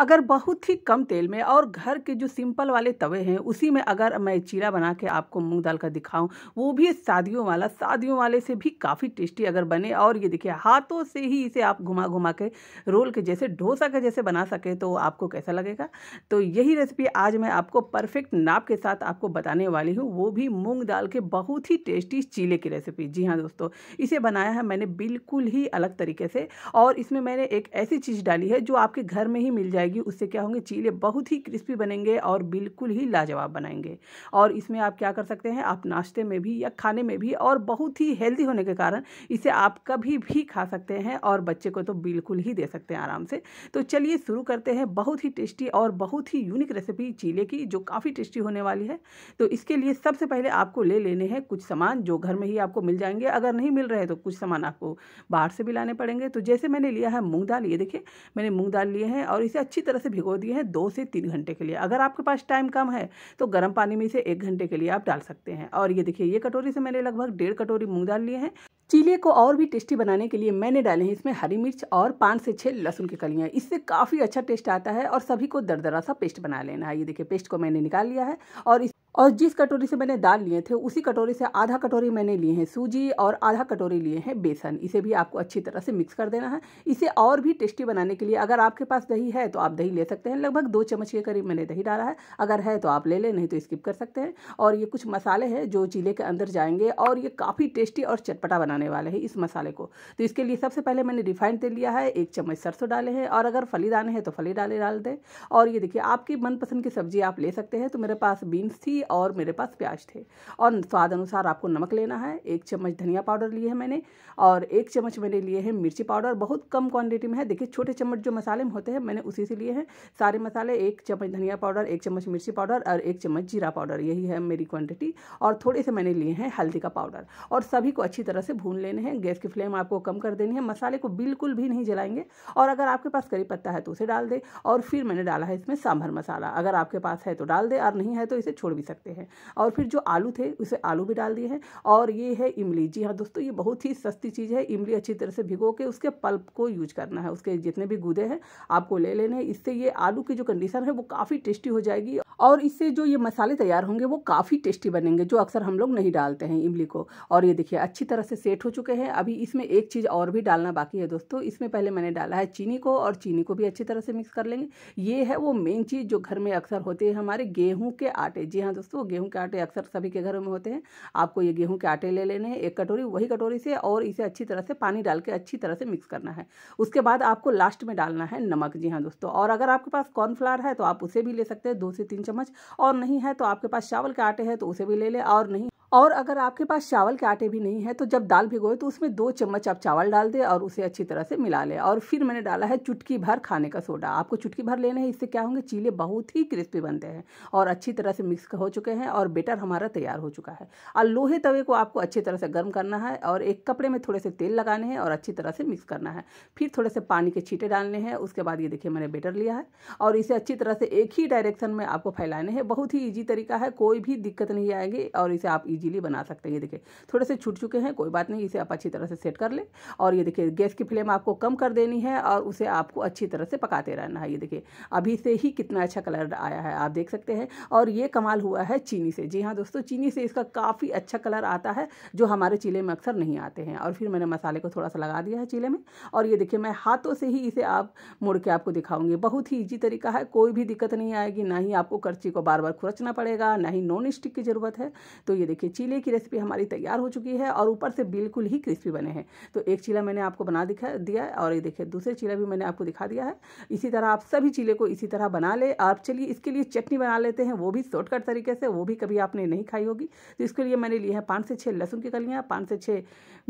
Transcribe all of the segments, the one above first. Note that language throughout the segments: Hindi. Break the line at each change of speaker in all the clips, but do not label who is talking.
अगर बहुत ही कम तेल में और घर के जो सिंपल वाले तवे हैं उसी में अगर मैं चीरा बना के आपको मूँग दाल का दिखाऊँ वो भी शादियों वाला शादियों वाले से भी काफ़ी टेस्टी अगर बने और ये देखिए हाथों से ही इसे आप घुमा घुमा के रोल के जैसे डोसा के जैसे बना सके तो आपको कैसा लगेगा तो यही रेसिपी आज मैं आपको परफेक्ट नाप के साथ आपको बताने वाली हूँ वो भी मूँग दाल के बहुत ही टेस्टी चीले की रेसिपी जी हाँ दोस्तों इसे बनाया है मैंने बिल्कुल ही अलग तरीके से और इसमें मैंने एक ऐसी चीज़ डाली है जो आपके घर में ही मिल जाएगी जाएगी उससे क्या होंगे चीले बहुत ही क्रिस्पी बनेंगे और बिल्कुल ही लाजवाब बनाएंगे और इसमें आप क्या कर सकते हैं आप नाश्ते में भी या खाने में भी और बहुत ही हेल्दी होने के कारण इसे आप कभी भी खा सकते हैं और बच्चे को तो बिल्कुल ही दे सकते हैं आराम से तो चलिए शुरू करते हैं बहुत ही टेस्टी और बहुत ही यूनिक रेसिपी चीले की जो काफ़ी टेस्टी होने वाली है तो इसके लिए सबसे पहले आपको ले लेने हैं कुछ सामान जो घर में ही आपको मिल जाएंगे अगर नहीं मिल रहे तो कुछ सामान आपको बाहर से भी लाने पड़ेंगे तो जैसे मैंने लिया है मूँग दाल ये देखिए मैंने मूँग दाल लिए हैं और इसे अच्छे अच्छी तरह से भिगो दिए हैं दो से तीन घंटे के लिए अगर आपके पास टाइम कम है तो गर्म पानी में इसे एक घंटे के लिए आप डाल सकते हैं और ये देखिए ये कटोरी से मैंने लगभग डेढ़ कटोरी मूँग डाल लिए हैं चीले को और भी टेस्टी बनाने के लिए मैंने डाले हैं इसमें हरी मिर्च और पाँच से छः लहसुन की कलियाँ इससे काफ़ी अच्छा टेस्ट आता है और सभी को दरदरा सा पेस्ट बना लेना है ये देखिए पेस्ट को मैंने निकाल लिया है और और जिस कटोरी से मैंने दाल लिए थे उसी कटोरी से आधा कटोरी मैंने लिए हैं सूजी और आधा कटोरी लिए हैं बेसन इसे भी आपको अच्छी तरह से मिक्स कर देना है इसे और भी टेस्टी बनाने के लिए अगर आपके पास दही है तो आप दही ले सकते हैं लगभग दो चम्मच के करीब मैंने दही डाला है अगर है तो आप ले लें नहीं तो स्किप कर सकते हैं और ये कुछ मसाले हैं जो चीले के अंदर जाएंगे और ये काफ़ी टेस्टी और चटपटा बनाने वाले हैं इस मसाले को तो इसके लिए सबसे पहले मैंने रिफाइंड तेल लिया है एक चम्मच सरसों डाले हैं और अगर फली दाने हैं तो फली डाले डाल दें और ये देखिए आपकी मनपसंद की सब्ज़ी आप ले सकते हैं तो मेरे पास बीन्स थी और मेरे पास प्याज थे और स्वाद अनुसार आपको नमक लेना है एक चम्मच धनिया पाउडर लिए है मैंने और एक चम्मच मैंने लिए हैं मिर्ची पाउडर बहुत कम क्वांटिटी में है देखिए छोटे चम्मच जो मसाले में होते हैं मैंने उसी से लिए हैं सारे मसाले एक चम्मच धनिया पाउडर एक चम्मच मिर्ची पाउडर और एक चम्मच जीरा पाउडर यही है मेरी क्वांटिटी और थोड़े से मैंने लिए हैं हल्दी का पाउडर और सभी को अच्छी तरह से भून लेने हैं गैस की फ्लेम आपको कम कर देनी है मसाले को बिल्कुल भी नहीं जलाएंगे और अगर आपके पास करी पत्ता है तो उसे डाल दे और फिर मैंने डाला है इसमें सांभर मसाला अगर आपके पास है तो डाल दे और नहीं है तो इसे छोड़ भी सकते हैं और फिर जो आलू थे उसे आलू भी डाल दिए हैं और ये है इमली जी हाँ दोस्तों ये बहुत ही सस्ती चीज़ है इमली अच्छी तरह से भिगो के उसके पल्प को यूज करना है उसके जितने भी गुदे हैं आपको ले लेने हैं इससे ये आलू की जो कंडीशन है वो काफ़ी टेस्टी हो जाएगी और इससे जो ये मसाले तैयार होंगे वो काफ़ी टेस्टी बनेंगे जो अक्सर हम लोग नहीं डालते हैं इमली को और ये देखिए अच्छी तरह से सेट हो चुके हैं अभी इसमें एक चीज़ और भी डालना बाकी है दोस्तों इसमें पहले मैंने डाला है चीनी को और चीनी को भी अच्छी तरह से मिक्स कर लेंगे ये है वो मेन चीज़ जो घर में अक्सर होती है हमारे गेहूँ के आटे जी हाँ दोस्तों गेहूँ के आटे अक्सर सभी के घरों में होते हैं आपको ये गेहूँ के आटे ले लेने हैं एक कटोरी वही कटोरी से और इसे अच्छी तरह से पानी डाल के अच्छी तरह से मिक्स करना है उसके बाद आपको लास्ट में डालना है नमक जी हाँ दोस्तों और अगर आपके पास कॉर्नफ्लावर है तो आप उसे भी ले सकते हैं दो से तीन चम्मच और नहीं है तो आपके पास चावल के आटे हैं तो उसे भी ले लें और नहीं और अगर आपके पास चावल के आटे भी नहीं है तो जब दाल भिगोए तो उसमें दो चम्मच आप चावल डाल दें और उसे अच्छी तरह से मिला लें और फिर मैंने डाला है चुटकी भर खाने का सोडा आपको चुटकी भर लेने हैं इससे क्या होंगे चीले बहुत ही क्रिस्पी बनते हैं और अच्छी तरह से मिक्स हो चुके हैं और बेटर हमारा तैयार हो चुका है और लोहे तवे को आपको अच्छी तरह से गर्म करना है और एक कपड़े में थोड़े से तेल लगाने हैं और अच्छी तरह से मिक्स करना है फिर थोड़े से पानी के छीटे डालने हैं उसके बाद ये देखिए मैंने बेटर लिया है और इसे अच्छी तरह से एक ही डायरेक्शन में आपको फैलाने हैं बहुत ही ईजी तरीका है कोई भी दिक्कत नहीं आएगी और इसे आप इजीली बना सकते हैं ये देखिए थोड़े से छूट चुके हैं कोई बात नहीं इसे आप अच्छी तरह से सेट कर लें और ये देखिए गैस की फ्लेम आपको कम कर देनी है और उसे आपको अच्छी तरह से पकाते रहना है ये देखिए अभी से ही कितना अच्छा कलर आया है आप देख सकते हैं और ये कमाल हुआ है चीनी से जी हाँ दोस्तों चीनी से इसका काफ़ी अच्छा कलर आता है जो हमारे चीले में अक्सर नहीं आते हैं और फिर मैंने मसाले को थोड़ा सा लगा दिया है चीले में और ये देखिए मैं हाथों से ही इसे आप मुड़ के आपको दिखाऊंगी बहुत ही ईजी तरीका है कोई भी दिक्कत नहीं आएगी ना ही आपको कर्ची को बार बार खुरचना पड़ेगा ना ही नॉन स्टिक की ज़रूरत है तो ये देखिए देखिए चीले की रेसिपी हमारी तैयार हो चुकी है और ऊपर से बिल्कुल ही क्रिस्पी बने हैं तो एक चीला मैंने आपको बना दिखा दिया है और ये देखिए दूसरे चीला भी मैंने आपको दिखा दिया है इसी तरह आप सभी चीले को इसी तरह बना ले आप चलिए इसके लिए चटनी बना लेते हैं वो भी शॉर्टकट तरीके से वो भी कभी आपने नहीं खाई होगी तो इसके लिए मैंने लिए है पाँच से छः लहसुन की कलियाँ पाँच से छः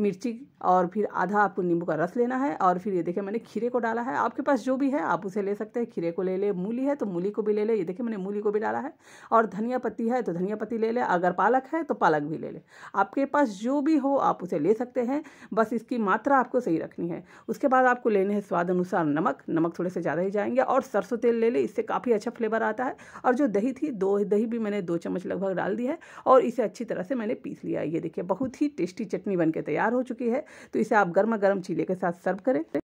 मिर्ची और फिर आधा आपको नींबू का रस लेना है और फिर ये देखिए मैंने खीरे को डाला है आपके पास जो भी है आप उसे ले सकते हैं खीरे को ले ले मूली है तो मूली को भी ले ले ये देखिए मैंने मूली को भी डाला है और धनिया पत्ती है तो धनिया पत्ती ले ले अगर पालक है तो पालक पालक भी ले लें आपके पास जो भी हो आप उसे ले सकते हैं बस इसकी मात्रा आपको सही रखनी है उसके बाद आपको लेने हैं स्वाद अनुसार नमक नमक थोड़े से ज़्यादा ही जाएंगे और सरसों तेल ले लें इससे काफ़ी अच्छा फ्लेवर आता है और जो दही थी दो दही भी मैंने दो चम्मच लगभग डाल दी है और इसे अच्छी तरह से मैंने पीस लिया ये देखिए बहुत ही टेस्टी चटनी बन तैयार हो चुकी है तो इसे आप गर्मा गर्म चीले के साथ सर्व करें